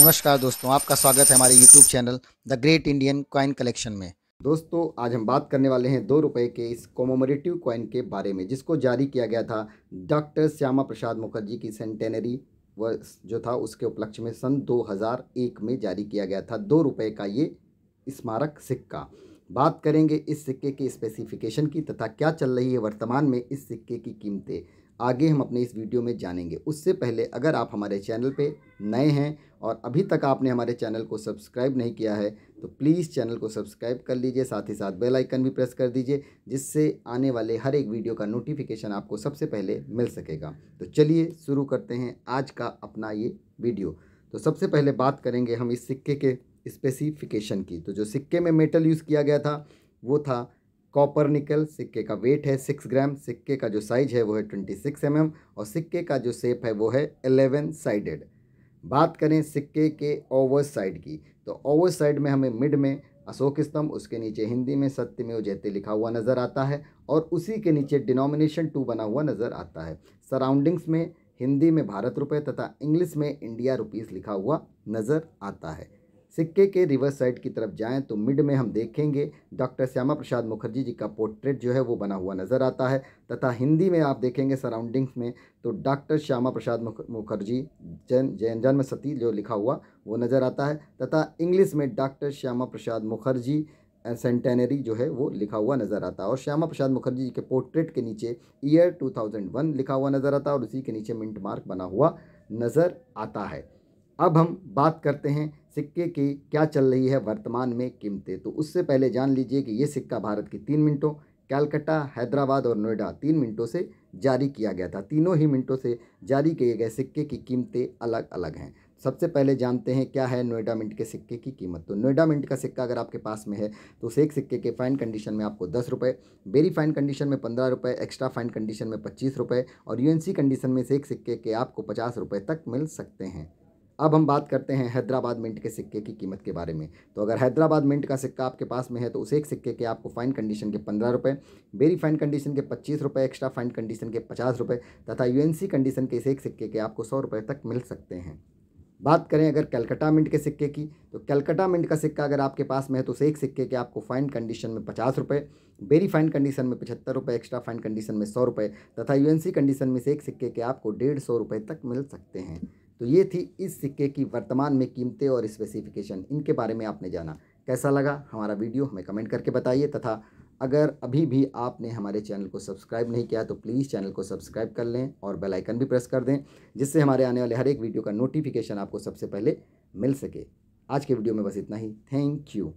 नमस्कार दोस्तों आपका स्वागत है हमारे YouTube channel the great Indian coin collection में दोस्तों आज हम बात करने वाले हैं दो रुपये के इस कॉमोमरेटिव कॉइन के बारे में जिसको जारी किया गया था डॉक्टर श्यामा प्रसाद मुखर्जी की सेंटेनरी वर्ष जो था उसके उपलक्ष्य में सन 2001 में जारी किया गया था दो रुपये का ये स्मारक सिक्का बात करेंगे इस सिक्के के स्पेसिफिकेशन की तथा क्या चल रही है वर्तमान में इस सिक्के की कीमतें आगे हम अपने इस वीडियो में जानेंगे उससे पहले अगर आप हमारे चैनल पे नए हैं और अभी तक आपने हमारे चैनल को सब्सक्राइब नहीं किया है तो प्लीज़ चैनल को सब्सक्राइब कर लीजिए साथ ही साथ बेल आइकन भी प्रेस कर दीजिए जिससे आने वाले हर एक वीडियो का नोटिफिकेशन आपको सबसे पहले मिल सकेगा तो चलिए शुरू करते हैं आज का अपना ये वीडियो तो सबसे पहले बात करेंगे हम इस सिक्के के स्पेसिफिकेशन की तो जो सिक्के में मेटल यूज़ किया गया था वो था कॉपर निकल सिक्के का वेट है सिक्स ग्राम सिक्के का जो साइज है वो है ट्वेंटी सिक्स एम एम और सिक्के का जो सेप है वो है एलेवन साइडेड बात करें सिक्के के ओवर साइड की तो ओवर साइड में हमें मिड में अशोक स्तंभ उसके नीचे हिंदी में सत्य में जयते लिखा हुआ नज़र आता है और उसी के नीचे डिनोमिनेशन टू बना हुआ नज़र आता है सराउंडिंग्स में हिंदी में भारत रुपये तथा इंग्लिश में इंडिया रुपीज़ लिखा हुआ नज़र आता है सिक्के के रिवर्स साइड की तरफ जाएं तो मिड में हम देखेंगे डॉक्टर श्यामा प्रसाद मुखर्जी जी का पोर्ट्रेट जो है वो बना हुआ नज़र आता है तथा हिंदी में आप देखेंगे सराउंडिंग्स में तो डॉक्टर श्यामा प्रसाद मुखर्जी जैन जैन जन्म सती जो लिखा हुआ वो नज़र आता है तथा इंग्लिश में डॉक्टर श्यामा प्रसाद मुखर्जी सेंटेनरी जो है वो लिखा हुआ नज़र आता है और श्यामा प्रसाद मुखर्जी जी के पोर्ट्रेट के नीचे ईयर 2001 लिखा हुआ नज़र आता है और उसी के नीचे मिंट मार्क बना हुआ नज़र आता है अब हम बात करते हैं सिक्के की क्या चल रही है वर्तमान में कीमतें तो उससे पहले जान लीजिए कि ये सिक्का भारत की तीन मिनटों कैलकटा हैदराबाद और नोएडा तीन मिनटों से जारी किया गया था तीनों ही मिनटों से जारी किए गए सिक्के की कीमतें अलग अलग हैं सबसे पहले जानते हैं क्या है नोएडा मिंट के सिक्के की कीमत तो नोएडा मिंट का सिक्का अगर आपके पास में है तो उस एक सिक्के के फाइन कंडीशन में आपको दस रुपये बेरी फाइन कंडीशन में पंद्रह रुपये एक्स्ट्रा फाइन कंडीशन में पच्चीस रुपये और यूएनसी कंडीशन में से एक सिक्के के आपको पचास रुपये तक मिल सकते हैं अब हम बात करते हैं हैदराबाद मिंट के सिक्के की कीमत के बारे में तो अगर हैदराबाद मिंट का सिक्का आपके पास में है तो उस एक सिक्के के आपको फाइन कंडीशन के पंद्रह रुपये बेरी फाइन कंडीशन के पच्चीस रुपये एक्स्ट्रा फाइन कंडीशन के पचास रुपये तथा यूएनसी कंडीशन के इस एक सिक्के के आपको सौ रुपये तक मिल सकते हैं बात करें अगर कलकत्ता मिंट के सिक्के की तो कलकत्ता मिंट का सिक्का अगर आपके पास में है तो उस एक सिक्के के आपको फाइन कंडीशन में पचास रुपये बेरी फाइन कंडीशन में पचहत्तर रुपये एक्स्ट्रा फाइन कंडीशन में सौ रुपये तथा यूएनसी कंडीशन में से एक सिक्के के आपको डेढ़ सौ रुपये तक मिल सकते हैं तो ये थी इस सिक्के की वर्तमान में कीमतें और स्पेसिफिकेशन इनके बारे में आपने जाना कैसा लगा हमारा वीडियो हमें कमेंट करके बताइए तथा अगर अभी भी आपने हमारे चैनल को सब्सक्राइब नहीं किया तो प्लीज़ चैनल को सब्सक्राइब कर लें और बेल आइकन भी प्रेस कर दें जिससे हमारे आने वाले हर एक वीडियो का नोटिफिकेशन आपको सबसे पहले मिल सके आज के वीडियो में बस इतना ही थैंक यू